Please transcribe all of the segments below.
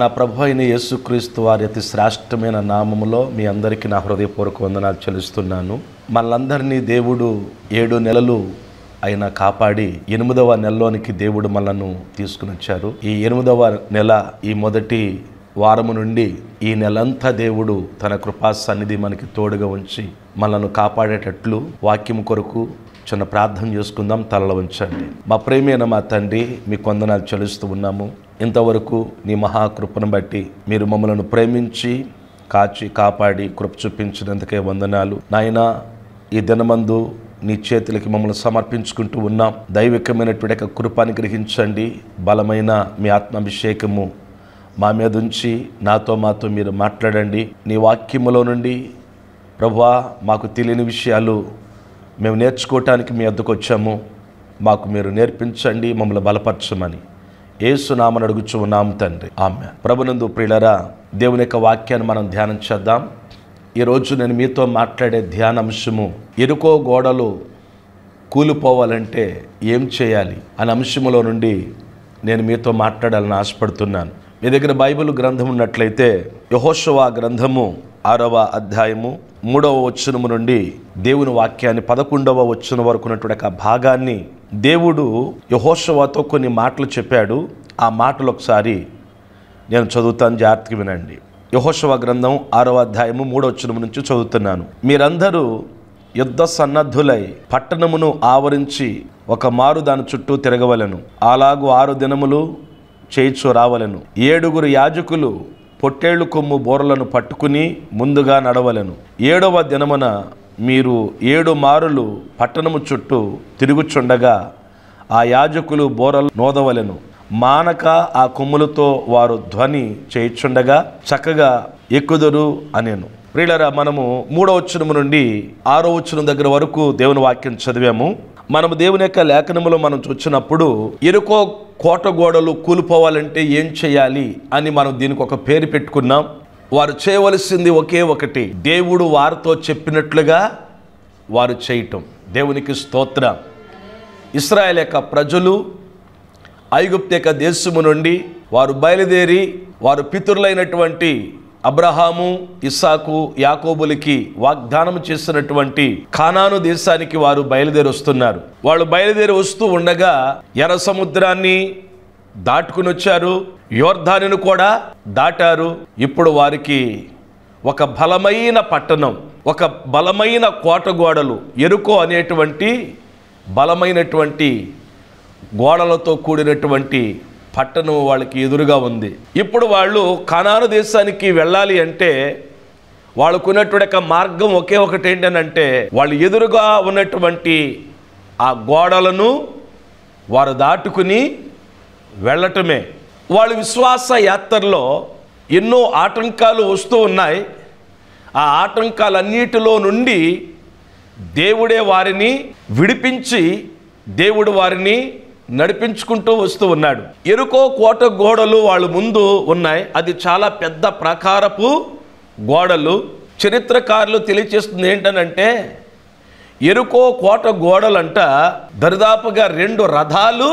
మన ప్రభు అయిన యేసుక్రీస్తు వారి అతి శ్రేష్టమైన నామములో మీ అందరికీ నా హృదయపూర్వక వందనాలు చెల్లిస్తున్నాను మనందరినీ దేవుడు ఏడు నెలలు ఆయన కాపాడి ఎనిమిదవ నెలలోనికి దేవుడు మనను తీసుకుని వచ్చారు ఈ ఎనిమిదవ నెల ఈ మొదటి వారము నుండి ఈ నెలంతా దేవుడు తన కృపా సన్నిధి మనకి తోడుగా ఉంచి మనల్ని కాపాడేటట్లు వాక్యం కొరకు చిన్న ప్రార్థన చేసుకుందాం తలలో ఉంచండి మా ప్రేమైన మా తండ్రి మీ కొందనాలు చెలుస్తూ ఉన్నాము ఇంతవరకు నీ మహాకృపను బట్టి మీరు మమ్మలను ప్రేమించి కాచి కాపాడి కృప చూపించినందుకే వందనాలు నాయన ఈ దినమందు నీ చేతులకి మమ్మల్ని సమర్పించుకుంటూ ఉన్నాం దైవికమైనటువంటి యొక్క కృపాన్ని గ్రహించండి బలమైన మీ ఆత్మాభిషేకము మా మీద ఉంచి నాతో మాతో మీరు మాట్లాడండి నీ వాక్యములో నుండి ప్రభా మాకు తెలియని విషయాలు మేము నేర్చుకోవటానికి మీ అద్దకు వచ్చాము మాకు మీరు నేర్పించండి మమ్మల్ని బలపరచమని ఏసునామని అడుగుచు ఉన్నాము తండ్రి ఆమె ప్రభునందు ప్రియులరా దేవుని యొక్క వాక్యాన్ని మనం ధ్యానం చేద్దాం ఈరోజు నేను మీతో మాట్లాడే ధ్యానంశము ఎరుకో గోడలు కూలిపోవాలంటే ఏం చేయాలి అనే అంశములో నుండి నేను మీతో మాట్లాడాలని ఆశపడుతున్నాను మీ దగ్గర బైబిల్ గ్రంథం ఉన్నట్లయితే యహోశవా గ్రంథము ఆరవ అధ్యాయము మూడవ వచ్చనము నుండి దేవుని వాక్యాన్ని పదకొండవ వచనం వరకు ఉన్నటువంటి ఒక భాగాన్ని దేవుడు యహోషవాతో కొన్ని మాటలు చెప్పాడు ఆ మాటలు ఒకసారి నేను చదువుతాను జాగ్రత్తగా వినండి యహోషవ గ్రంథం ఆరవ అధ్యాయము మూడవ నుంచి చదువుతున్నాను మీరందరూ యుద్ధ సన్నద్ధులై పట్టణమును ఆవరించి ఒక మారు దాని చుట్టూ తిరగవలను అలాగు ఆరు దినములు చేయిచు రావలను ఏడుగురు యాజకులు పొట్టేళ్లు కొమ్ము బోరలను పట్టుకుని ముందుగా నడవలను ఏడవ దినమున మీరు ఏడు మారులు పట్టణము చుట్టూ తిరుగుచుండగా ఆ యాజకులు బోరలు నోదవలను మానక ఆ కొమ్ములతో వారు ధ్వని చేయిచుండగా చక్కగా ఎక్కుదరు అనేను ప్రియులరా మనము మూడవ వచ్చునము నుండి ఆరో వచ్చునం దగ్గర వరకు దేవుని వాక్యం చదివాము మనము దేవుని యొక్క లేఖనములో మనం చూచినప్పుడు ఎరుకో కోట గోడలు కూలిపోవాలంటే ఏం చేయాలి అని మనం దీనికి ఒక పేరు పెట్టుకున్నాం వారు చేయవలసింది ఒకే ఒకటి దేవుడు వారితో చెప్పినట్లుగా వారు చేయటం దేవునికి స్తోత్ర ఇస్రాయల్ యొక్క ప్రజలు ఐగుప్త యొక్క దేశము నుండి వారు బయలుదేరి వారు పితురులైనటువంటి అబ్రహాము ఇస్సాకు యాకోబులకి వాగ్దానం చేసినటువంటి ఖానాను దేశానికి వారు బయలుదేరి వస్తున్నారు వాళ్ళు బయలుదేరి వస్తూ ఉండగా ఎర్ర సముద్రాన్ని దాటుకుని వచ్చారు యోర్ధానిను కూడా దాటారు ఇప్పుడు వారికి ఒక బలమైన పట్టణం ఒక బలమైన కోటగోడలు ఎరుకో అనేటువంటి బలమైనటువంటి గోడలతో కూడినటువంటి పట్టణం వాళ్ళకి ఎదురుగా ఉంది ఇప్పుడు వాళ్ళు కనాను దేశానికి వెళ్ళాలి అంటే వాళ్ళకున్నటువంటి యొక్క మార్గం ఒకే ఒకటి అంటే వాళ్ళు ఎదురుగా ఉన్నటువంటి ఆ గోడలను వారు దాటుకుని వెళ్ళటమే వాళ్ళ విశ్వాస యాత్రలో ఎన్నో ఆటంకాలు వస్తూ ఉన్నాయి ఆ ఆటంకాలన్నిటిలో నుండి దేవుడే వారిని విడిపించి దేవుడు వారిని నడిపించుకుంటూ వస్తూ ఉన్నాడు ఎరుకో కోట గోడలు వాళ్ళ ముందు ఉన్నాయి అది చాలా పెద్ద ప్రకారపు గోడలు చరిత్రకారులు తెలియచేస్తుంది ఏంటనంటే ఎరుకో కోట గోడలంట దరిదాపుగా రెండు రథాలు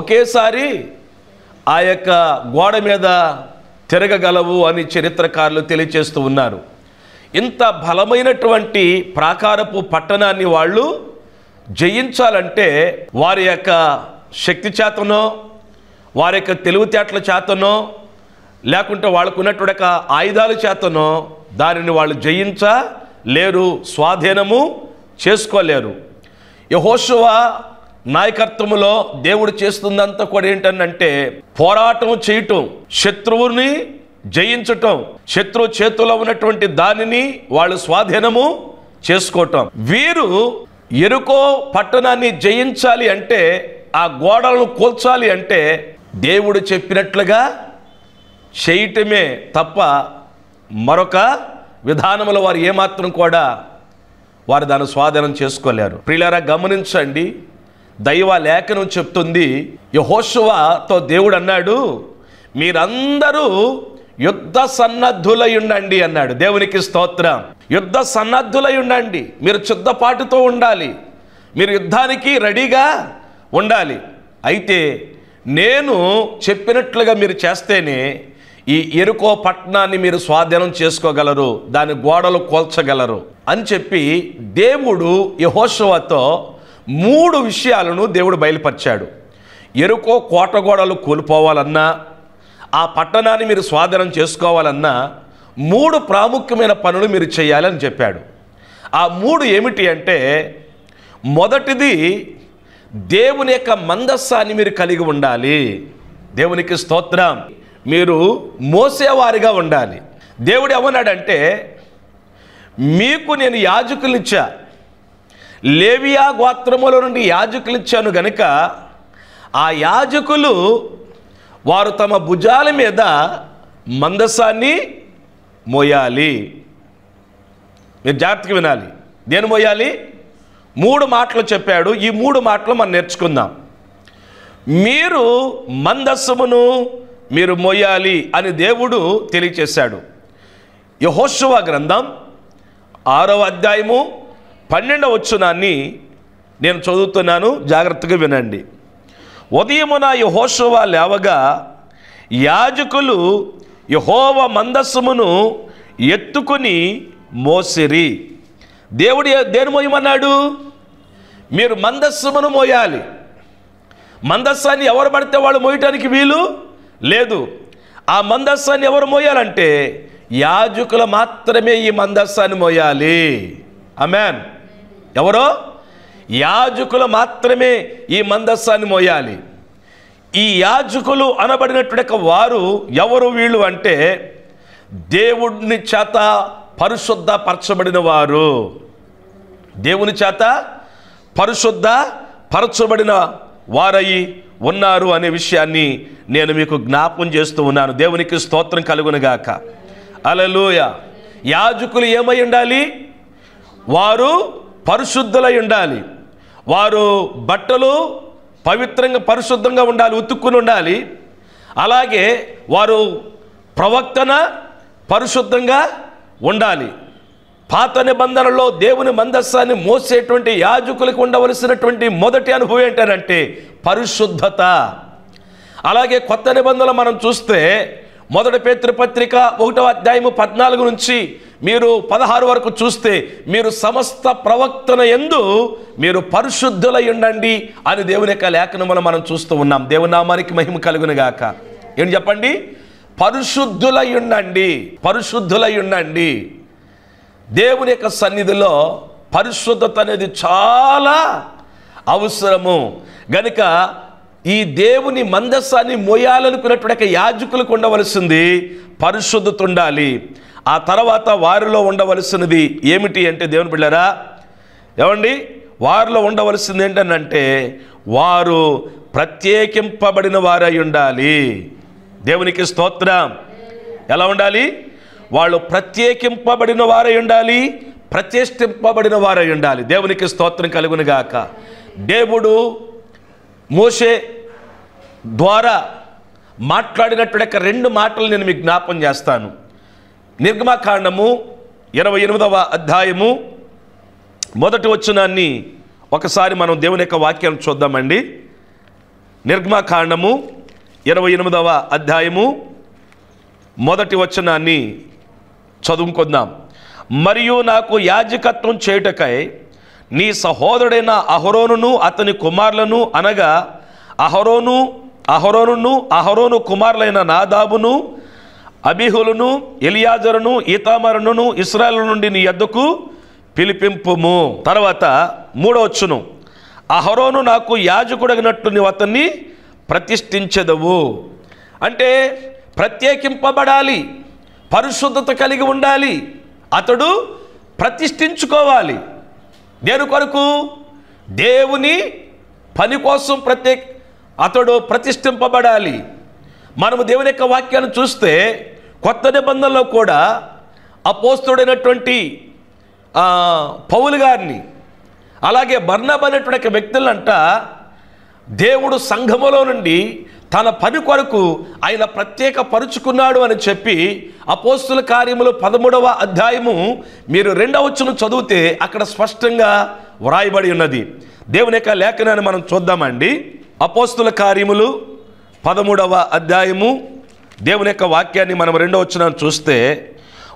ఒకేసారి ఆ యొక్క గోడ మీద తిరగగలవు అని చరిత్రకారులు తెలియచేస్తూ ఉన్నారు ఇంత బలమైనటువంటి ప్రాకారపు పట్టణాన్ని వాళ్ళు జయించాలంటే వారి యొక్క శక్తి చేతనో వారి యొక్క తెలివితేటల చేతనో లేకుంటే వాళ్ళకు ఉన్నటువంటి ఆయుధాల చేతనో దానిని వాళ్ళు జయించలేరు స్వాధీనము చేసుకోలేరు యహోశువ నాయకత్వంలో దేవుడు చేస్తుందంతా కూడా ఏంటంటే పోరాటం చేయటం శత్రువుని జయించటం శత్రువు చేతుల్లో ఉన్నటువంటి దానిని వాళ్ళు స్వాధీనము చేసుకోవటం వీరు ఎరుకో పట్టణాన్ని జయించాలి అంటే ఆ గోడలను కూల్చాలి అంటే దేవుడు చెప్పినట్లుగా చేయటమే తప్ప మరొక విధానంలో వారు ఏమాత్రం కూడా వారు దాన్ని స్వాధీనం చేసుకోలేరు ప్రియులారా గమనించండి దైవ లేఖనం చెప్తుంది యహోశువాతో దేవుడు అన్నాడు మీరందరూ యుద్ధ సన్నద్ధులయ్యుండండి అన్నాడు దేవునికి స్తోత్రం యుద్ధ సన్నద్ధులై ఉండండి మీరు చుద్దపాటుతో ఉండాలి మీరు యుద్ధానికి రెడీగా ఉండాలి అయితే నేను చెప్పినట్లుగా మీరు చేస్తేనే ఈ ఎరుకో పట్టణాన్ని మీరు స్వాధీనం చేసుకోగలరు దాని గోడలు కోల్చగలరు అని చెప్పి దేవుడు యహోశవతో మూడు విషయాలను దేవుడు బయలుపరిచాడు ఎరుకో కోట గోడలు కోల్పోవాలన్నా ఆ పట్టణాన్ని మీరు స్వాధీనం చేసుకోవాలన్నా మూడు ప్రాముఖ్యమైన పనులు మీరు చేయాలని చెప్పాడు ఆ మూడు ఏమిటి అంటే మొదటిది దేవుని యొక్క మందస్సాన్ని మీరు కలిగి ఉండాలి దేవునికి స్తోత్రం మీరు మోసేవారిగా ఉండాలి దేవుడు ఏమన్నాడంటే మీకు నేను ఇచ్చా లేవియా గోత్రముల నుండి యాజకులిచ్చాను గనుక ఆ యాజకులు వారు తమ భుజాల మీద మందస్సాన్ని మోయాలి మీరు జాగ్రత్తగా వినాలి దేని మోయాలి మూడు మాటలు చెప్పాడు ఈ మూడు మాటలు మనం నేర్చుకుందాం మీరు మందస్సుమును మీరు మోయాలి అని దేవుడు తెలియచేశాడు యహోశువ గ్రంథం ఆరవ అధ్యాయము పన్నెండవ వచ్చునాన్ని నేను చదువుతున్నాను జాగ్రత్తగా వినండి ఉదయమున యహోశువ లేవగా యాజకులు యహోవ మందస్సుమును ఎత్తుకుని మోసిరి దేవుడు దేని మోయమన్నాడు మీరు మందస్సుమును మోయాలి మందస్సాన్ని ఎవరు పడితే వాళ్ళు మోయటానికి వీలు లేదు ఆ మందస్సాన్ని ఎవరు మోయాలంటే యాజకులు మాత్రమే ఈ మందస్సాన్ని మోయాలి అమెన్ ఎవరో యాజకులు మాత్రమే ఈ మందస్సాన్ని మోయాలి ఈ యాజకులు అనబడినటువంటి వారు ఎవరు వీళ్ళు అంటే దేవుడిని చేత పరిశుద్ధ పరచబడిన వారు దేవుని చేత పరిశుద్ధ పరచబడిన వారయి ఉన్నారు అనే విషయాన్ని నేను మీకు జ్ఞాపం చేస్తూ ఉన్నాను దేవునికి స్తోత్రం కలుగునుగాక అలలోయ యాజకులు ఏమై ఉండాలి వారు పరిశుద్ధులై ఉండాలి వారు బట్టలు పవిత్రంగా పరిశుద్ధంగా ఉండాలి ఉతుక్కుని ఉండాలి అలాగే వారు ప్రవక్తన పరిశుద్ధంగా ఉండాలి పాత నిబంధనలో దేవుని మందస్సాన్ని మోసేటువంటి యాజకులకు ఉండవలసినటువంటి మొదటి అనుభవం ఏంటంటే పరిశుద్ధత అలాగే కొత్త నిబంధనలు మనం చూస్తే మొదటి పేతృపత్రిక ఒకటో అధ్యాయము పద్నాలుగు నుంచి మీరు పదహారు వరకు చూస్తే మీరు సమస్త ప్రవక్తన ఎందు మీరు పరిశుద్ధులై ఉండండి అని దేవుని యొక్క లేఖనములు మనం చూస్తూ ఉన్నాం దేవునామానికి మహిమ గాక ఏం చెప్పండి పరిశుద్ధులై ఉండండి పరిశుద్ధులై ఉండండి దేవుని యొక్క సన్నిధిలో పరిశుద్ధత అనేది చాలా అవసరము గనుక ఈ దేవుని మందస్సాన్ని మోయాలనుకున్నటువంటి యాజకులకు ఉండవలసింది పరిశుద్ధత ఉండాలి ఆ తర్వాత వారిలో ఉండవలసినది ఏమిటి అంటే దేవుని బిళ్ళరా ఏమండి వారిలో ఉండవలసింది ఏంటంటే వారు ప్రత్యేకింపబడిన వారై ఉండాలి దేవునికి స్తోత్రం ఎలా ఉండాలి వాళ్ళు ప్రత్యేకింపబడిన వారై ఉండాలి ప్రతిష్ఠింపబడిన వారై ఉండాలి దేవునికి స్తోత్రం కలుగునిగాక దేవుడు మోసే ద్వారా మాట్లాడినటువంటి యొక్క రెండు మాటలు నేను మీకు జ్ఞాపం చేస్తాను నిర్గమకాండము ఇరవై ఎనిమిదవ అధ్యాయము మొదటి వచ్చినాన్ని ఒకసారి మనం దేవుని యొక్క వాక్యాన్ని చూద్దామండి నిర్గమకాండము ఇరవై ఎనిమిదవ అధ్యాయము మొదటి వచనాన్ని చదువుకుందాం మరియు నాకు యాజకత్వం చేయుటకై నీ సహోదరుడైన అహరోనును అతని కుమారులను అనగా అహరోను అహరోనును అహరోను కుమారులైన నాదాబును అబిహులను ఎలియాజరును ఈతామరును ఇస్రాయల్ నుండి నీ ఎద్దుకు పిలిపింపుము తర్వాత మూడవచ్చును అహరోను నాకు యాజకుడగినట్టు నీవు అతన్ని ప్రతిష్ఠించదవు అంటే ప్రత్యేకింపబడాలి పరిశుద్ధత కలిగి ఉండాలి అతడు ప్రతిష్ఠించుకోవాలి దేని కొరకు దేవుని పని కోసం ప్రత్యేక అతడు ప్రతిష్ఠింపబడాలి మనము దేవుని యొక్క వాక్యాన్ని చూస్తే కొత్త నిబంధనలో కూడా అపోస్తుడైనటువంటి పౌలు గారిని అలాగే బర్ణబ్ అనేటువంటి వ్యక్తులంట దేవుడు సంఘములో నుండి తన పని కొరకు ఆయన ప్రత్యేక పరుచుకున్నాడు అని చెప్పి అపోస్తుల కార్యములు పదమూడవ అధ్యాయము మీరు రెండవచ్చును చదివితే అక్కడ స్పష్టంగా వ్రాయబడి ఉన్నది దేవుని యొక్క లేఖనాన్ని మనం చూద్దామండి అపోస్తుల కార్యములు పదమూడవ అధ్యాయము దేవుని యొక్క వాక్యాన్ని మనం రెండో వచ్చిన చూస్తే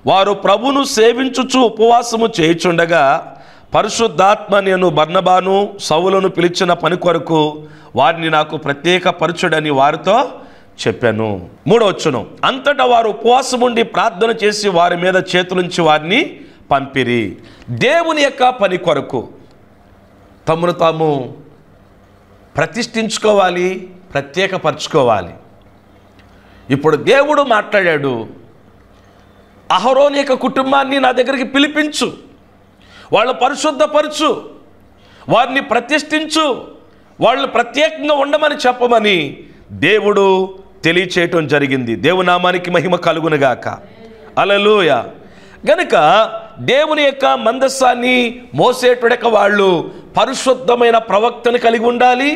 వారు ప్రభును సేవించుచు ఉపవాసము చేయుచుండగా పరిశుద్ధాత్మ నేను బర్ణబాను సవులను పిలిచిన పని కొరకు వారిని నాకు ప్రత్యేక పరుచుడని వారితో చెప్పాను మూడవచ్చును అంతటా వారు ఉపవాసముండి ప్రార్థన చేసి వారి మీద చేతులుంచి వారిని పంపిరి దేవుని యొక్క పని కొరకు తమను తాము ప్రతిష్ఠించుకోవాలి ప్రత్యేకపరచుకోవాలి ఇప్పుడు దేవుడు మాట్లాడాడు అహరోని యొక్క కుటుంబాన్ని నా దగ్గరికి పిలిపించు వాళ్ళు పరిశుద్ధపరచు వారిని ప్రతిష్ఠించు వాళ్ళు ప్రత్యేకంగా ఉండమని చెప్పమని దేవుడు తెలియచేయటం జరిగింది దేవునామానికి మహిమ కలుగునుగాక అలలోయ గనుక దేవుని యొక్క మందస్సాన్ని మోసేటుడక వాళ్ళు పరిశుద్ధమైన ప్రవక్తను కలిగి ఉండాలి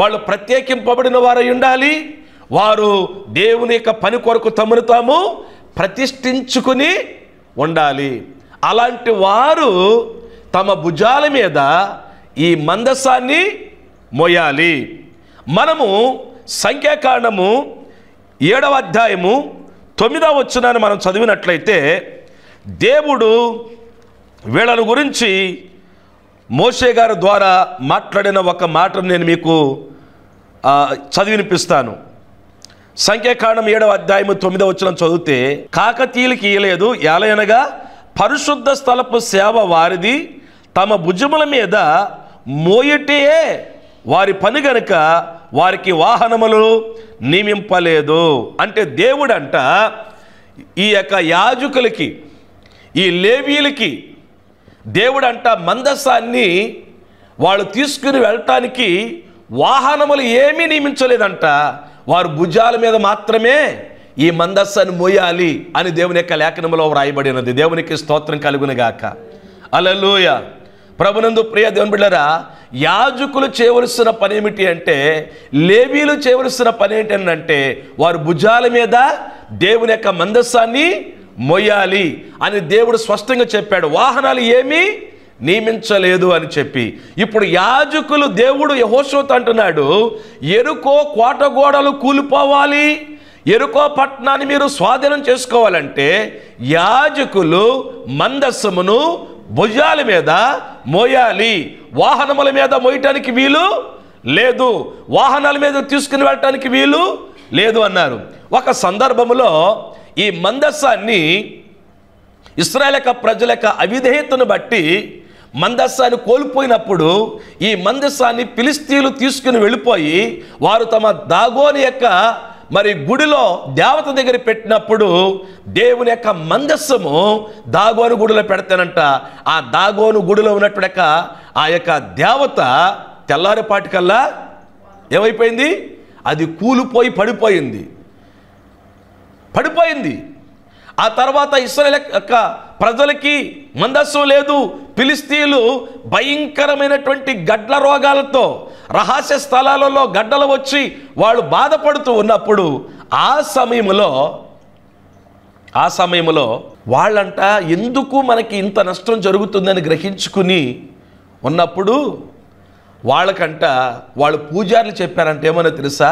వాళ్ళు ప్రత్యేకింపబడిన వారై ఉండాలి వారు దేవుని యొక్క పని కొరకు తమను తాము ప్రతిష్ఠించుకుని ఉండాలి అలాంటి వారు తమ భుజాల మీద ఈ మందస్సాన్ని మోయాలి మనము సంఖ్యాకాండము ఏడవ అధ్యాయము తొమ్మిదవ వచ్చినాన్ని మనం చదివినట్లయితే దేవుడు వీళ్ళను గురించి మోషే గారి ద్వారా మాట్లాడిన ఒక మాటను నేను మీకు చదివినిపిస్తాను సంఖ్యాకాండం ఏడవ అధ్యాయము తొమ్మిదవ వచ్చిన చదివితే కాకతీయులకి ఇయలేదు ఎలయనగా పరిశుద్ధ స్థలపు సేవ వారిది తమ భుజముల మీద మోయటే వారి పని గనుక వారికి వాహనములు నియమింపలేదు అంటే దేవుడంట ఈ యొక్క యాజకులకి ఈ లేవీలకి దేవుడు అంట మందస్సాన్ని వాళ్ళు తీసుకుని వెళ్ళటానికి వాహనములు ఏమీ నియమించలేదంట వారు భుజాల మీద మాత్రమే ఈ మందస్సాన్ని మోయాలి అని దేవుని యొక్క లేఖనములో వ్రాయబడినది దేవునికి స్తోత్రం కలుగునుగాక అలలోయ ప్రభునందు ప్రియ దేవుని బిళ్ళరా యాజకులు చేయవలసిన పని ఏమిటి అంటే లేవీలు చేయవలసిన పని ఏంటంటే వారు భుజాల మీద దేవుని యొక్క మందస్సాన్ని మొయ్యాలి అని దేవుడు స్పష్టంగా చెప్పాడు వాహనాలు ఏమీ నియమించలేదు అని చెప్పి ఇప్పుడు యాజకులు దేవుడు యహోషోత్ అంటున్నాడు ఎరుకో కోట గోడలు కూలిపోవాలి ఎరుకో పట్టణాన్ని మీరు స్వాధీనం చేసుకోవాలంటే యాజకులు మందస్సమును భుజాల మీద మోయాలి వాహనముల మీద మోయటానికి వీలు లేదు వాహనాల మీద తీసుకుని వెళ్ళటానికి వీలు లేదు అన్నారు ఒక సందర్భంలో ఈ మందస్సాన్ని ఇస్రాయల్ యొక్క ప్రజల యొక్క అవిధేయతను బట్టి మందస్సాన్ని కోల్పోయినప్పుడు ఈ మందస్సాన్ని పిలిస్తీలు తీసుకుని వెళ్ళిపోయి వారు తమ దాగోని యొక్క మరి గుడిలో దేవత దగ్గర పెట్టినప్పుడు దేవుని యొక్క మందస్సము దాగోను గుడిలో పెడతానంట ఆ దాగోను గుడిలో ఉన్నటువంటి యొక్క ఆ యొక్క దేవత తెల్లారిపాటికల్లా ఏమైపోయింది అది కూలిపోయి పడిపోయింది పడిపోయింది ఆ తర్వాత ఇస్రాయల్ యొక్క ప్రజలకి మందస్సు లేదు పిలిస్తీన్లు భయంకరమైనటువంటి గడ్ల రోగాలతో రహస్య స్థలాలలో గడ్డలు వచ్చి వాళ్ళు బాధపడుతూ ఉన్నప్పుడు ఆ సమయంలో ఆ సమయంలో వాళ్ళంట ఎందుకు మనకి ఇంత నష్టం జరుగుతుందని గ్రహించుకుని ఉన్నప్పుడు వాళ్ళకంట వాళ్ళు పూజారులు చెప్పారంటే ఏమన్నా తెలుసా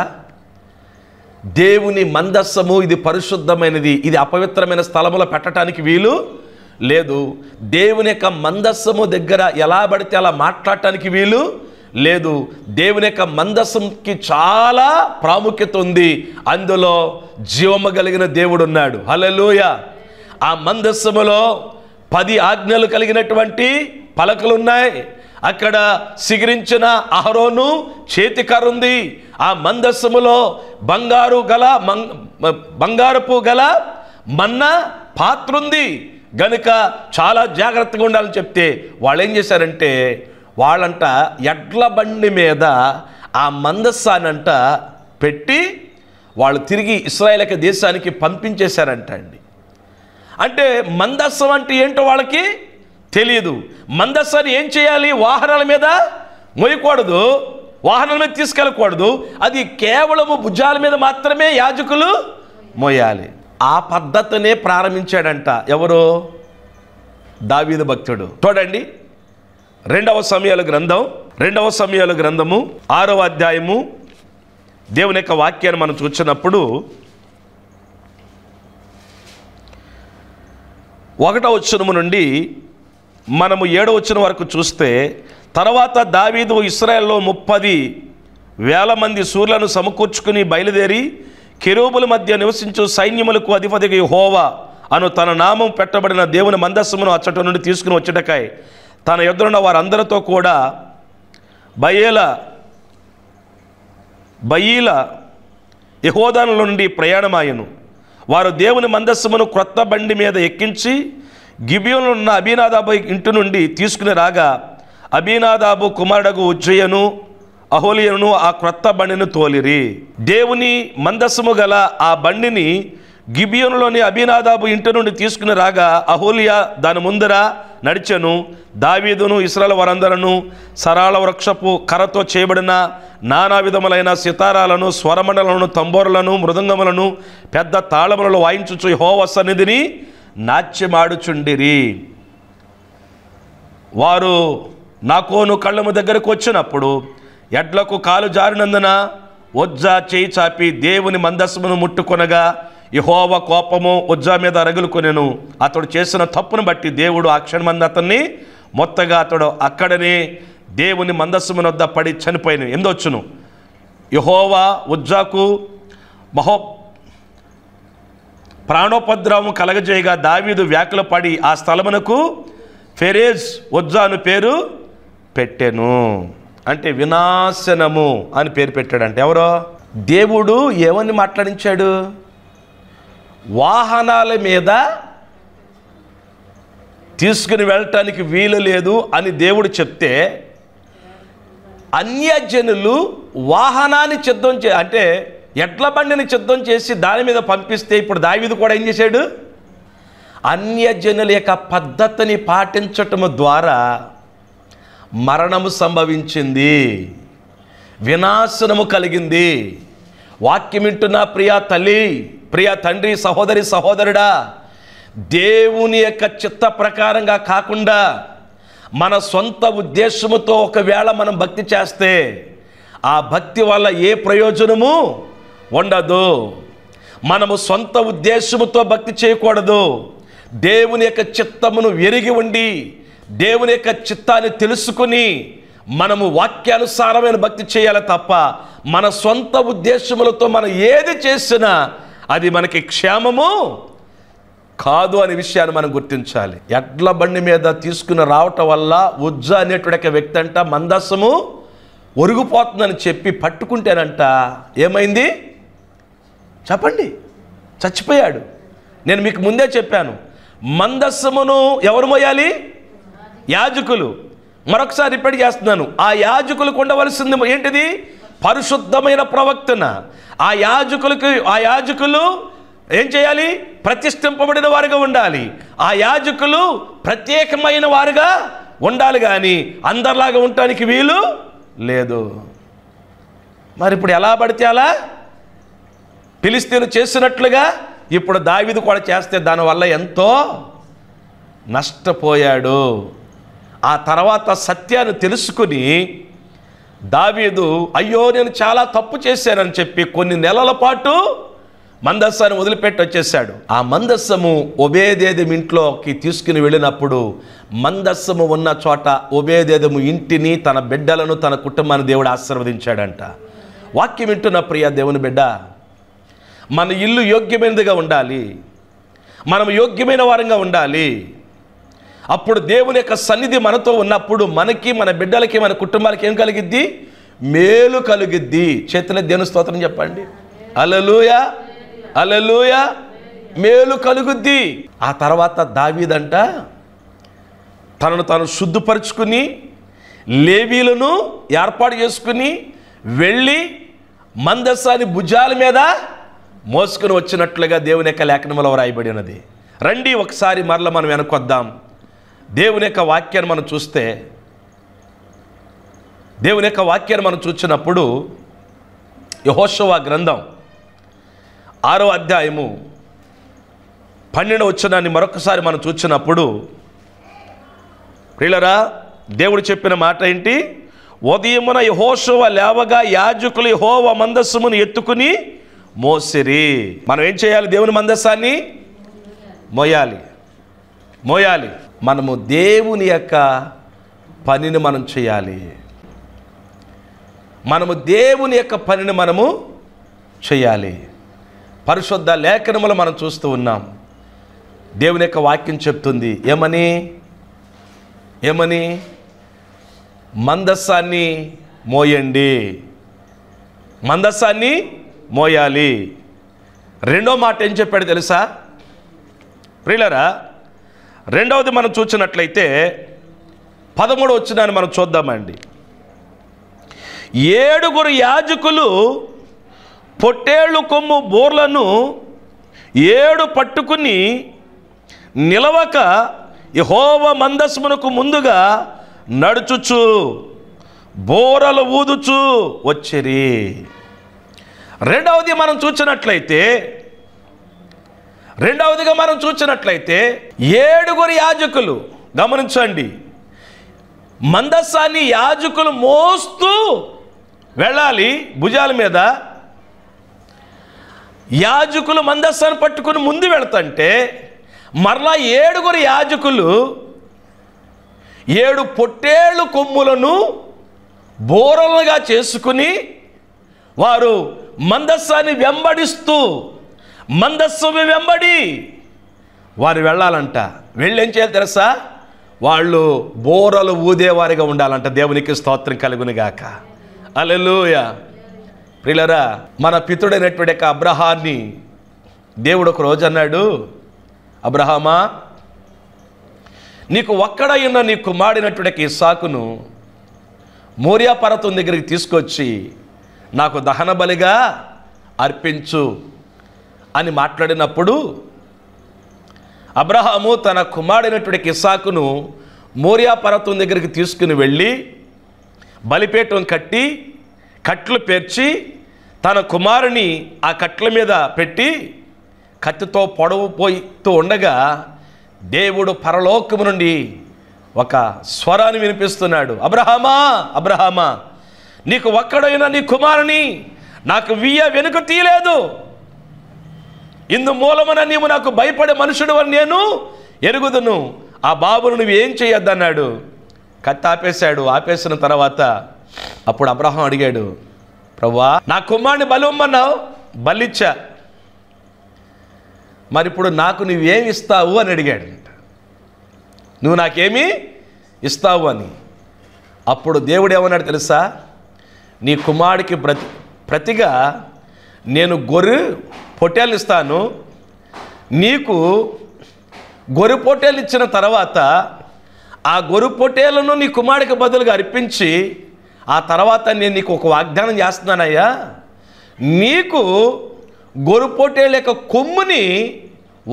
దేవుని మందస్సము ఇది పరిశుద్ధమైనది ఇది అపవిత్రమైన స్థలములో పెట్టడానికి వీలు లేదు దేవుని యొక్క మందస్సము దగ్గర ఎలా పడితే అలా మాట్లాడటానికి వీలు లేదు దేవుని యొక్క మందస్సుకి చాలా ప్రాముఖ్యత ఉంది అందులో జీవము కలిగిన దేవుడు ఉన్నాడు హలలోయ ఆ మందస్సములో పది ఆజ్ఞలు కలిగినటువంటి పలకలు ఉన్నాయి అక్కడ సిగిరించిన అహరోను చేతికరుంది ఆ మందస్సములో బంగారు గల బంగారుపు గల మన్న పాత్రుంది గనుక చాలా జాగ్రత్తగా ఉండాలని చెప్తే వాళ్ళు ఏం చేశారంటే వాళ్ళంట ఎడ్ల బండి మీద ఆ మందస్సానంట పెట్టి వాళ్ళు తిరిగి ఇస్రాయేలక దేశానికి పంపించేశారంట అండి అంటే మందస్సం అంటే ఏంటో వాళ్ళకి తెలియదు మందస్సాన్ని ఏం చేయాలి వాహనాల మీద మొయ్యకూడదు వాహనాల మీద తీసుకెళ్ళకూడదు అది కేవలము భుజాల మీద మాత్రమే యాజకులు మోయాలి ఆ పద్ధతినే ప్రారంభించాడంట ఎవరు దావీద భక్తుడు చూడండి రెండవ సమయాల గ్రంథం రెండవ సమయాల గ్రంథము ఆరవ అధ్యాయము దేవుని యొక్క వాక్యాన్ని మనం చూసినప్పుడు ఒకటవ వచ్చనము నుండి మనము ఏడో వచ్చిన వరకు చూస్తే తర్వాత దావీదు ఇస్రాయల్లో ముప్పది వేల మంది సూర్యులను సమకూర్చుకుని బయలుదేరి కెరూబుల మధ్య నివసించు సైన్యములకు అధిపతికి హోవా అను తన నామం పెట్టబడిన దేవుని మందస్సుమును అచ్చట నుండి తీసుకుని వచ్చటకాయ తన ఎదురున్న వారందరితో కూడా బయేల బయీల యహోదానుల నుండి ప్రయాణమాయను వారు దేవుని మందస్సుమును క్రొత్త బండి మీద ఎక్కించి ఉన్న అభినాదాబు ఇంటి నుండి తీసుకుని రాగా అభినాదాబు కుమారుడగు ఉజ్జయను అహోలియను ఆ క్రొత్త బండిని తోలిరి దేవుని మందస్సుము గల ఆ బండిని గిబియోన్లోని అభినాదాబు ఇంటి నుండి తీసుకుని రాగా అహోలియా దాని ముందర నడిచెను దావీదును ఇస్రాల వరందరను సరాల వృక్షపు కర్రతో చేయబడిన నానా విధములైన సితారాలను స్వరమండలను తంబోరులను మృదంగములను పెద్ద తాళములను వాయించుచు హోవ సన్నిధిని నాట్యమాడుచుండిరి వారు నాకోను కళ్ళము దగ్గరకు వచ్చినప్పుడు ఎడ్లకు కాలు జారినందున ఒజ్జా చేయి చాపి దేవుని మందస్సును ముట్టుకొనగా యహోవ కోపము ఉజ్జా మీద రగులుకొనెను అతడు చేసిన తప్పును బట్టి దేవుడు ఆ క్షణమంది అతన్ని మొత్తగా అతడు అక్కడనే దేవుని మందస్సుమునొద్ద పడి చనిపోయిన ఎందువచ్చును యహోవా ఉజ్జాకు మహో ప్రాణోపద్రవం కలగజేయగా దావీదు వ్యాఖ్యలు పడి ఆ స్థలమునకు ఫెరేజ్ వజ్జాను పేరు పెట్టెను అంటే వినాశనము అని పేరు పెట్టాడంటే ఎవరో దేవుడు ఏమని మాట్లాడించాడు వాహనాల మీద తీసుకుని వెళ్ళటానికి వీలు లేదు అని దేవుడు చెప్తే అన్యజనులు వాహనాన్ని సిద్ధం చే అంటే ఎడ్ల బండిని సిద్ధం చేసి దాని మీద పంపిస్తే ఇప్పుడు దావిది కూడా ఏం చేశాడు అన్యజనుల యొక్క పద్ధతిని పాటించటం ద్వారా మరణము సంభవించింది వినాశనము కలిగింది వాక్యం వింటున్న ప్రియా తల్లి ప్రియా తండ్రి సహోదరి సహోదరుడా దేవుని యొక్క చిత్త ప్రకారంగా కాకుండా మన సొంత ఉద్దేశముతో ఒకవేళ మనం భక్తి చేస్తే ఆ భక్తి వల్ల ఏ ప్రయోజనము ఉండదు మనము సొంత ఉద్దేశముతో భక్తి చేయకూడదు దేవుని యొక్క చిత్తమును ఎరిగి ఉండి దేవుని యొక్క చిత్తాన్ని తెలుసుకుని మనము వాక్యానుసారమైన భక్తి చేయాలి తప్ప మన సొంత ఉద్దేశములతో మనం ఏది చేసినా అది మనకి క్షేమము కాదు అనే విషయాన్ని మనం గుర్తించాలి ఎడ్ల బండి మీద తీసుకుని రావటం వల్ల ఉజ్జ అనేటువంటి వ్యక్తి అంట మందస్సము ఒరిగిపోతుందని చెప్పి పట్టుకుంటేనంట ఏమైంది చెప్పండి చచ్చిపోయాడు నేను మీకు ముందే చెప్పాను మందస్సమును ఎవరు మోయాలి యాజకులు మరొకసారి రిపీట్ చేస్తున్నాను ఆ యాజకులకు ఉండవలసింది ఏంటిది పరిశుద్ధమైన ప్రవక్తన ఆ యాజకులకు ఆ యాజకులు ఏం చేయాలి ప్రతిష్ఠింపబడిన వారుగా ఉండాలి ఆ యాజకులు ప్రత్యేకమైన వారుగా ఉండాలి కానీ అందరిలాగా ఉండటానికి వీలు లేదు మరి ఇప్పుడు ఎలా పడితే అలా ఫిలిస్తీన్లు చేసినట్లుగా ఇప్పుడు దావిది కూడా చేస్తే దానివల్ల ఎంతో నష్టపోయాడు ఆ తర్వాత సత్యాన్ని తెలుసుకుని దావీదు అయ్యో నేను చాలా తప్పు చేశానని చెప్పి కొన్ని నెలల పాటు మందస్సాన్ని వదిలిపెట్టి వచ్చేసాడు ఆ మందస్సము ఒబేదేదం ఇంట్లోకి తీసుకుని వెళ్ళినప్పుడు మందస్సము ఉన్న చోట ఒబేదేదము ఇంటిని తన బిడ్డలను తన కుటుంబాన్ని దేవుడు ఆశీర్వదించాడంట వాక్యం వింటున్న ప్రియ దేవుని బిడ్డ మన ఇల్లు యోగ్యమైనదిగా ఉండాలి మనం యోగ్యమైన వారంగా ఉండాలి అప్పుడు దేవుని యొక్క సన్నిధి మనతో ఉన్నప్పుడు మనకి మన బిడ్డలకి మన కుటుంబాలకి ఏం కలిగిద్ది మేలు కలిగిద్ది చేతుల దేవుని స్తోత్రం చెప్పండి అలలుయ అలలుయ మేలు కలుగుద్ది ఆ తర్వాత దావీదంట తనను తాను శుద్ధపరుచుకుని లేవీలను ఏర్పాటు చేసుకుని వెళ్ళి మందస్సాని భుజాల మీద మోసుకుని వచ్చినట్లుగా దేవుని యొక్క లేఖనంలో వ్రాయబడి ఉన్నది రండి ఒకసారి మరల మనం వెనకొద్దాం దేవుని యొక్క వాక్యాన్ని మనం చూస్తే దేవుని యొక్క వాక్యాన్ని మనం చూసినప్పుడు యహోశవ గ్రంథం ఆరో అధ్యాయము పన్నెండు వచ్చినాన్ని మరొకసారి మనం చూసినప్పుడు ప్రియులరా దేవుడు చెప్పిన మాట ఏంటి ఉదయమున యహోశవ లేవగా యాజకులు హోవ మందస్సుమును ఎత్తుకుని మోసిరి మనం ఏం చేయాలి దేవుని మందస్సాన్ని మోయాలి మోయాలి మనము దేవుని యొక్క పనిని మనం చేయాలి మనము దేవుని యొక్క పనిని మనము చేయాలి పరిశుద్ధ లేఖనములు మనం చూస్తూ ఉన్నాం దేవుని యొక్క వాక్యం చెప్తుంది ఏమని ఏమని మందస్సాన్ని మోయండి మందస్సాన్ని మోయాలి రెండో మాట ఏం చెప్పాడు తెలుసా ప్రియులరా రెండవది మనం చూసినట్లయితే పదమూడు వచ్చినాన్ని మనం చూద్దామండి ఏడుగురు యాజకులు పొట్టేళ్ళు కొమ్ము బోర్లను ఏడు పట్టుకుని నిలవక యహోవ మందస్మునకు ముందుగా నడుచుచు బోరలు ఊదుచు వచ్చిరి రెండవది మనం చూసినట్లయితే రెండవదిగా మనం చూసినట్లయితే ఏడుగురు యాజకులు గమనించండి మందస్సాన్ని యాజకులు మోస్తూ వెళ్ళాలి భుజాల మీద యాజకులు మందస్సాన్ని పట్టుకుని ముందు వెళతంటే మరలా ఏడుగురు యాజకులు ఏడు పొట్టేళ్ళు కొమ్ములను బోరలుగా చేసుకుని వారు మందస్సాన్ని వెంబడిస్తూ మందస్సుని వెంబడి వారు వెళ్ళాలంట వెళ్ళేం చేయాలి తెలుసా వాళ్ళు బోరలు ఊదేవారిగా ఉండాలంట దేవునికి స్తోత్రం గాక అలెలుయ ప్రిలరా మన పితుడైనటువంటి యొక్క అబ్రహాన్ని దేవుడు ఒక రోజు అన్నాడు అబ్రహామా నీకు ఒక్కడైన నీ కుమారుడినటువంటి ఇసాకును మోరియా పర్వతం దగ్గరికి తీసుకొచ్చి నాకు దహన బలిగా అర్పించు అని మాట్లాడినప్పుడు అబ్రహాము తన కుమారుడైనటువంటి ఇసాకును మోరియా పర్వతం దగ్గరికి తీసుకుని వెళ్ళి బలిపేటం కట్టి కట్లు పేర్చి తన కుమారుని ఆ కట్ల మీద పెట్టి కత్తితో పొడవు పోయితూ ఉండగా దేవుడు పరలోకము నుండి ఒక స్వరాన్ని వినిపిస్తున్నాడు అబ్రహామా అబ్రహామా నీకు ఒక్కడైన నీ కుమారుని నాకు వియ్య వెనుక తీయలేదు ఇందు మూలమున నీవు నాకు భయపడే మనుషుడు అని నేను ఎరుగుదును ఆ బాబును నువ్వు ఏం చేయొద్దన్నాడు కత్తి ఆపేశాడు ఆపేసిన తర్వాత అప్పుడు అబ్రహం అడిగాడు ప్రవ్వా నా కుమారుని బలిమ్మన్నావు బలిచ్చా మరి ఇప్పుడు నాకు నువ్వేం ఇస్తావు అని అడిగాడు నువ్వు నాకేమి ఇస్తావు అని అప్పుడు దేవుడు ఏమన్నాడు తెలుసా నీ కుమారుడికి ప్రతి ప్రతిగా నేను గొర్రె పొట్టేలు ఇస్తాను నీకు గొర్రె పొట్టేలు ఇచ్చిన తర్వాత ఆ గొర్రె పొట్టేలను నీ కుమారుడికి బదులుగా అర్పించి ఆ తర్వాత నేను నీకు ఒక వాగ్దానం చేస్తున్నానయ్యా నీకు గొర్రె పొట్టేలు యొక్క కొమ్ముని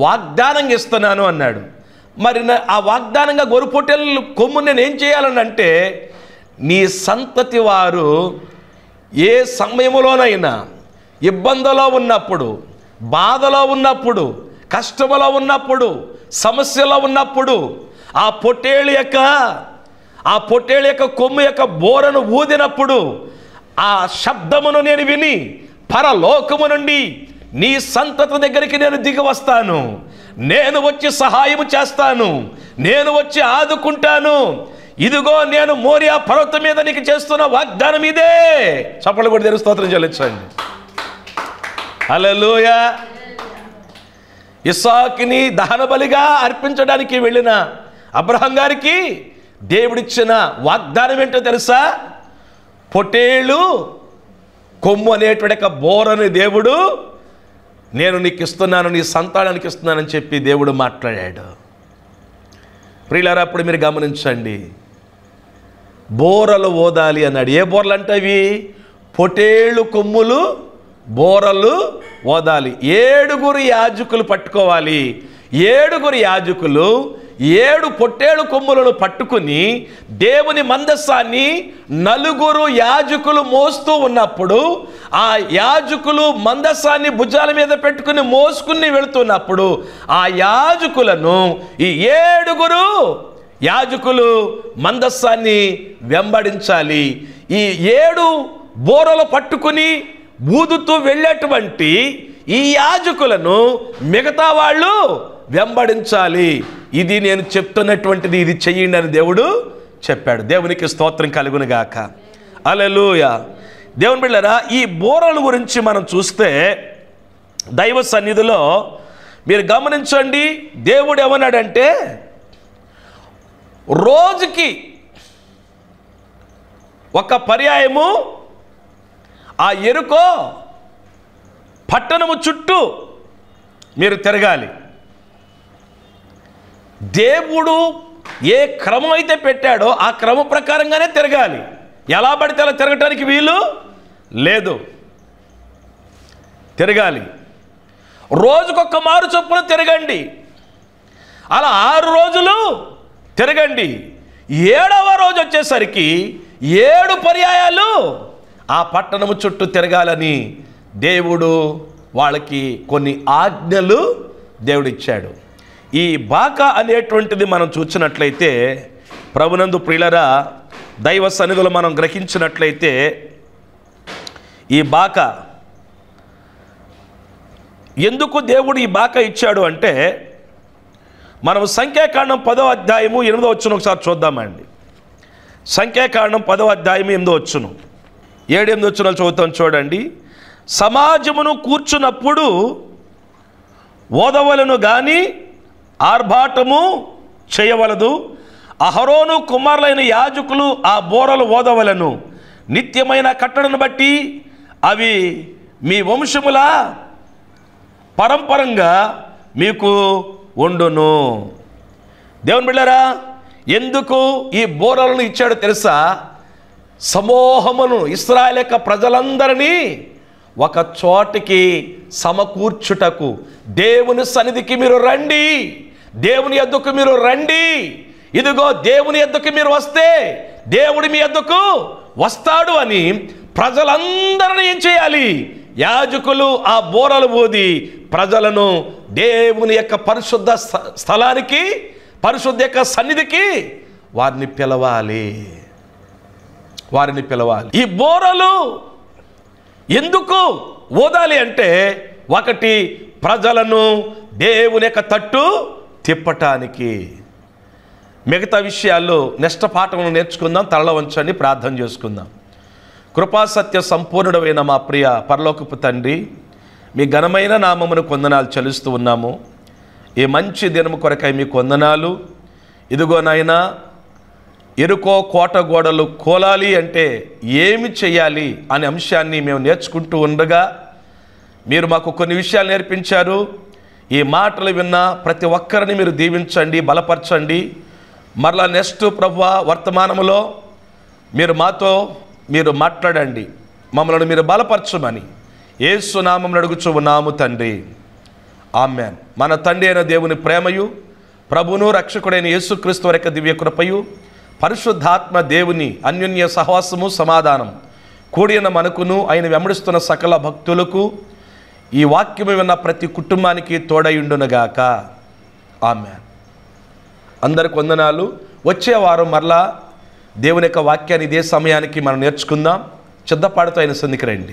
వాగ్దానం ఇస్తున్నాను అన్నాడు మరి ఆ వాగ్దానంగా గొర్రె పొట్టేలు కొమ్ము నేను ఏం చేయాలని అంటే నీ సంతతి వారు ఏ సమయంలోనైనా ఇబ్బందిలో ఉన్నప్పుడు బాధలో ఉన్నప్పుడు కష్టములో ఉన్నప్పుడు సమస్యలో ఉన్నప్పుడు ఆ పొట్టేళ్ళ యొక్క ఆ పొట్టేళ్ళ యొక్క కొమ్ము యొక్క బోరను ఊదినప్పుడు ఆ శబ్దమును నేను విని పరలోకము నుండి నీ సంతత దగ్గరికి నేను దిగి వస్తాను నేను వచ్చి సహాయం చేస్తాను నేను వచ్చి ఆదుకుంటాను ఇదిగో నేను మోరియా పర్వతం మీద నీకు చేస్తున్న వాగ్దానం ఇదే చప్పట్లు కూడా తెలుసు స్తోత్రం చెల్లించండి అలలోయ ఇస్సాక్ని దహన బలిగా అర్పించడానికి వెళ్ళిన అబ్రహం గారికి దేవుడిచ్చిన వాగ్దానం ఏంటో తెలుసా పొటేళ్ళు కొమ్ము అనేటువంటి బోరని దేవుడు నేను నీకు ఇస్తున్నాను నీ సంతానానికి ఇస్తున్నానని చెప్పి దేవుడు మాట్లాడాడు ప్రియులారా అప్పుడు మీరు గమనించండి బోరలు ఓదాలి అన్నాడు ఏ బోర్లు అంటే పొటేళ్ళు కొమ్ములు బోరలు ఓదాలి ఏడుగురు యాజకులు పట్టుకోవాలి ఏడుగురు యాజకులు ఏడు పొట్టేడు కొమ్ములను పట్టుకుని దేవుని మందస్సాన్ని నలుగురు యాజకులు మోస్తూ ఉన్నప్పుడు ఆ యాజకులు మందస్సాన్ని భుజాల మీద పెట్టుకుని మోసుకుని వెళుతున్నప్పుడు ఆ యాజకులను ఈ ఏడుగురు యాజకులు మందస్సాన్ని వెంబడించాలి ఈ ఏడు బోరలు పట్టుకుని ఊదుతూ వెళ్ళేటువంటి ఈ యాజకులను మిగతా వాళ్ళు వెంబడించాలి ఇది నేను చెప్తున్నటువంటిది ఇది చెయ్యండి అని దేవుడు చెప్పాడు దేవునికి స్తోత్రం కలుగునుగాక అలలుయ దేవుని బిళ్ళరా ఈ బోరల గురించి మనం చూస్తే దైవ సన్నిధిలో మీరు గమనించండి దేవుడు ఏమన్నాడంటే రోజుకి ఒక పర్యాయము ఆ ఎరుకో పట్టణము చుట్టూ మీరు తిరగాలి దేవుడు ఏ క్రమం అయితే పెట్టాడో ఆ క్రమ ప్రకారంగానే తిరగాలి ఎలా పడితే అలా తిరగటానికి వీలు లేదు తిరగాలి రోజుకొక మారు చొప్పున తిరగండి అలా ఆరు రోజులు తిరగండి ఏడవ రోజు వచ్చేసరికి ఏడు పర్యాయాలు ఆ పట్టణము చుట్టూ తిరగాలని దేవుడు వాళ్ళకి కొన్ని ఆజ్ఞలు దేవుడిచ్చాడు ఈ బాక అనేటువంటిది మనం చూసినట్లయితే ప్రభునందు ప్రియులరా దైవ సన్నిధులు మనం గ్రహించినట్లయితే ఈ బాక ఎందుకు దేవుడు ఈ బాక ఇచ్చాడు అంటే మనం సంఖ్యాకాండం పదో అధ్యాయము ఎనిమిదో వచ్చును ఒకసారి చూద్దామండి సంఖ్యాకాండం పదో అధ్యాయం ఎనిమిదో వచ్చును ఏడెనిమిది వచ్చిన చదువుతాం చూడండి సమాజమును కూర్చున్నప్పుడు ఓదవలను కానీ ఆర్భాటము చేయవలదు అహరోను కుమారులైన యాజకులు ఆ బోరలు ఓదవలను నిత్యమైన కట్టడను బట్టి అవి మీ వంశముల పరంపరంగా మీకు ఉండును దేవుని బిళ్ళారా ఎందుకు ఈ బోరలను ఇచ్చాడు తెలుసా సమూహమును ఇస్రాయల్ యొక్క ప్రజలందరినీ ఒక చోటికి సమకూర్చుటకు దేవుని సన్నిధికి మీరు రండి దేవుని ఎద్దుకు మీరు రండి ఇదిగో దేవుని ఎద్దుకు మీరు వస్తే దేవుడి మీ ఎద్దుకు వస్తాడు అని ప్రజలందరినీ ఏం చేయాలి యాజకులు ఆ బోరలు ఊది ప్రజలను దేవుని యొక్క పరిశుద్ధ స్థలానికి పరిశుద్ధ యొక్క సన్నిధికి వారిని పిలవాలి వారిని పిలవాలి ఈ బోరలు ఎందుకు ఓదాలి అంటే ఒకటి ప్రజలను దేవుని యొక్క తట్టు తిప్పటానికి మిగతా విషయాల్లో నెక్స్ట్ పాఠం నేర్చుకుందాం తరలవంచండి ప్రార్థన చేసుకుందాం కృపాసత్య సంపూర్ణుడమైన మా ప్రియ పరలోకపు తండ్రి మీ ఘనమైన నామమును కొందనాలు చలుస్తూ ఉన్నాము ఈ మంచి దినము కొరకై మీ కొందనాలు ఇదిగో నాయనా ఎరుకో కోట గోడలు కోలాలి అంటే ఏమి చేయాలి అనే అంశాన్ని మేము నేర్చుకుంటూ ఉండగా మీరు మాకు కొన్ని విషయాలు నేర్పించారు ఈ మాటలు విన్న ప్రతి ఒక్కరిని మీరు దీవించండి బలపరచండి మరలా నెక్స్ట్ ప్రభు వర్తమానంలో మీరు మాతో మీరు మాట్లాడండి మమ్మల్ని మీరు బలపరచమని ఏసునామం అడుగుచు ఉన్నాము తండ్రి ఆమె మన తండ్రి అయిన దేవుని ప్రేమయు ప్రభును రక్షకుడైన యేసుక్రీస్తు వరక దివ్య కృపయు పరిశుద్ధాత్మ దేవుని అన్యోన్య సహవాసము సమాధానం కూడిన మనకును ఆయన వెంబడిస్తున్న సకల భక్తులకు ఈ వాక్యము విన్న ప్రతి కుటుంబానికి తోడయుండునగాక ఆమె అందరికి వందనాలు వచ్చే వారం మరలా దేవుని యొక్క వాక్యాన్ని ఇదే సమయానికి మనం నేర్చుకుందాం చిద్దపాడుతో ఆయన సందికి రండి